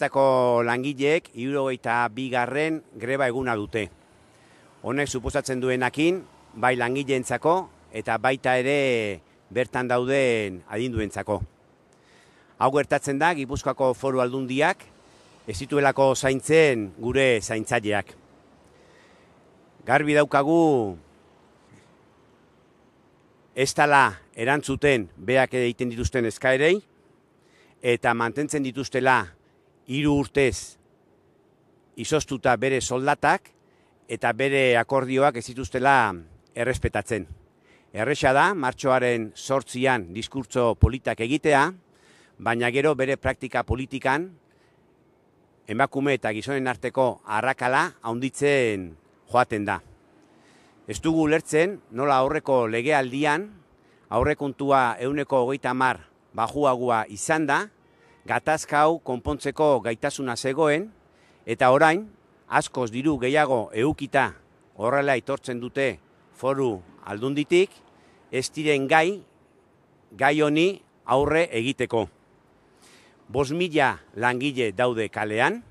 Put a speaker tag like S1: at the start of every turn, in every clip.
S1: bertako langileek iuro eta bigarren greba eguna dute. Honek suposatzen duenakin, bai langileentzako eta baita ere bertan dauden adinduentzako. Hau gertatzen da, Gipuzkoako foru aldundiak, ez zituelako zaintzen gure zaintzaileak. Garbi daukagu, ez tala erantzuten beak egiten dituzten eskaerei, eta mantentzen dituztela hiru urtez izostuta bere soldatak eta bere akordioak ez dituztela errespetatzen. Erresa da martxoaren sortzian diskurtso politak egitea, baina gero bere praktika politikan emakume eta gizonen arteko arrakala haunditzen joaten da. Ez dugu lertzen nola aurreko legealdian, aurrekontua euneko hogeita mar bajuagua izan da, gatazka hau konpontzeko gaitasuna zegoen eta orain askoz diru gehiago eukita horrela itortzen dute foru aldunditik ez diren gai gai honi aurre egiteko. Bos mila langile daude kalean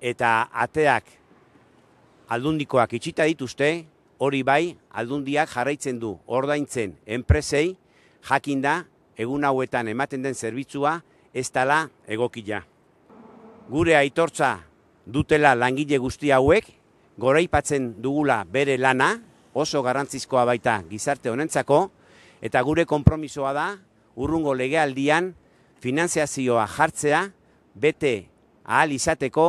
S1: eta ateak aldundikoak itxita dituzte hori bai aldundiak jarraitzen du ordaintzen enpresei jakinda egun hauetan ematen den zerbitzua ez dala egokila. Gure aitortza dutela langile guzti hauek, goraipatzen dugula bere lana, oso garrantzizkoa baita gizarte honentzako, eta gure konpromisoa da, urrungo legealdian, finanziazioa jartzea, bete ahal izateko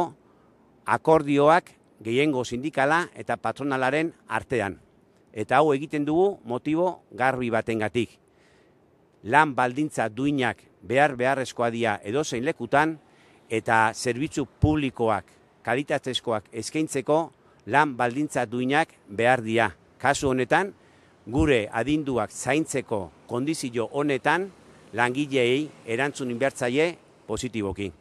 S1: akordioak gehiengo sindikala eta patronalaren artean. Eta hau egiten dugu motibo garbi batengatik lan baldintza duinak behar beharrezkoa dira edozein lekutan eta zerbitzu publikoak kalitatezkoak eskaintzeko lan baldintza duinak behar dira. Kasu honetan, gure adinduak zaintzeko kondizio honetan langileei erantzun inbertzaile positiboki.